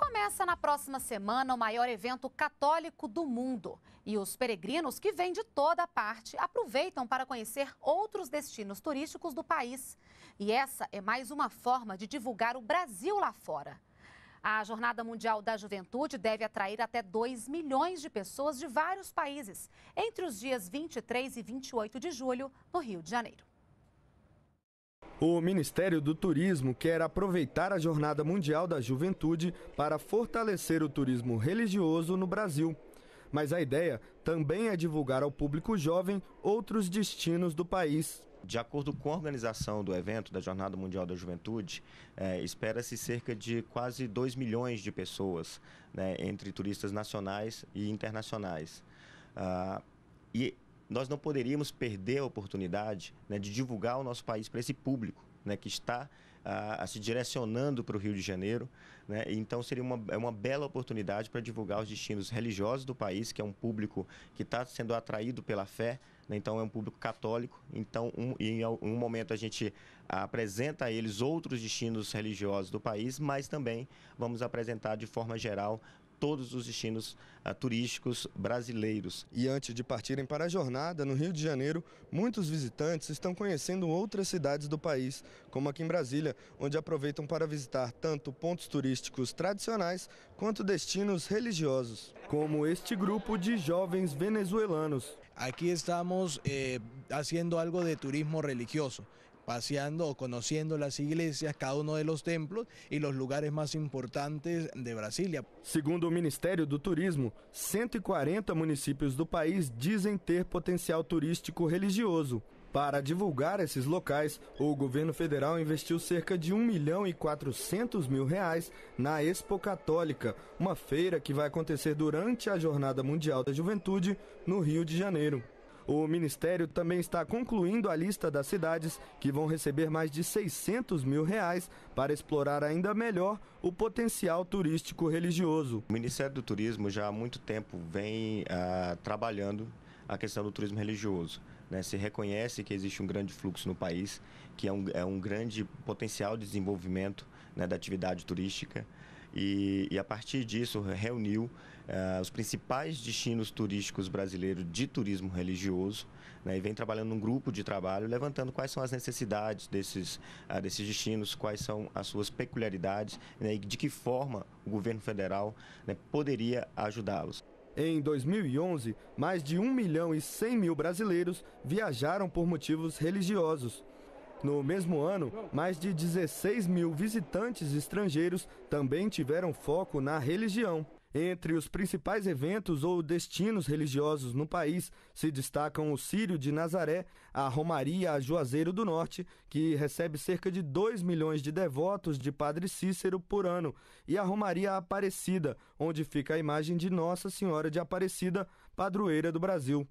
Começa na próxima semana o maior evento católico do mundo. E os peregrinos que vêm de toda parte aproveitam para conhecer outros destinos turísticos do país. E essa é mais uma forma de divulgar o Brasil lá fora. A Jornada Mundial da Juventude deve atrair até 2 milhões de pessoas de vários países, entre os dias 23 e 28 de julho, no Rio de Janeiro. O Ministério do Turismo quer aproveitar a Jornada Mundial da Juventude para fortalecer o turismo religioso no Brasil. Mas a ideia também é divulgar ao público jovem outros destinos do país. De acordo com a organização do evento, da Jornada Mundial da Juventude, é, espera-se cerca de quase 2 milhões de pessoas, né, entre turistas nacionais e internacionais. Ah, e nós não poderíamos perder a oportunidade né, de divulgar o nosso país para esse público né, que está a, ah, a, se direcionando para o Rio de Janeiro. Né, então, seria uma, é uma bela oportunidade para divulgar os destinos religiosos do país, que é um público que está sendo atraído pela fé, né? então é um público católico. Então, um, em um momento a gente apresenta a eles outros destinos religiosos do país, mas também vamos apresentar de forma geral todos os destinos uh, turísticos brasileiros. E antes de partirem para a jornada no Rio de Janeiro, muitos visitantes estão conhecendo outras cidades do país, como aqui em Brasília, onde aproveitam para visitar tanto pontos turísticos tradicionais quanto destinos religiosos como este grupo de jovens venezuelanos. Aqui estamos eh, algo de turismo religioso. paseando o conociendo las iglesias, cada uno de los templos y los lugares más importantes de Brasilia. Segundo o Ministério do Turismo, 140 municípios do país dizem ter potencial turístico religioso. Para divulgar esses locais, o governo federal investiu cerca de 1 milhão e 400 mil reais na Expo Católica, uma feira que vai acontecer durante a Jornada Mundial da Juventude no Rio de Janeiro. O Ministério também está concluindo a lista das cidades que vão receber mais de 600 mil reais para explorar ainda melhor o potencial turístico religioso. O Ministério do Turismo já há muito tempo vem ah, trabalhando a questão do turismo religioso. Né? Se reconhece que existe um grande fluxo no país, que é um, é um grande potencial de desenvolvimento né, da atividade turística. E, e, a partir disso reuniu uh, os principais destinos turísticos brasileiros de turismo religioso né, e vem trabalhando num grupo de trabalho, levantando quais são as necessidades desses, uh, desses destinos, quais são as suas peculiaridades né, e de que forma o governo federal né, poderia ajudá-los. Em 2011, mais de 1 milhão e 100 mil brasileiros viajaram por motivos religiosos. No mesmo ano, mais de 16 mil visitantes estrangeiros também tiveram foco na religião. Entre os principais eventos ou destinos religiosos no país se destacam o Sírio de Nazaré, a Romaria a Juazeiro do Norte, que recebe cerca de 2 milhões de devotos de Padre Cícero por ano, e a Romaria Aparecida, onde fica a imagem de Nossa Senhora de Aparecida, padroeira do Brasil.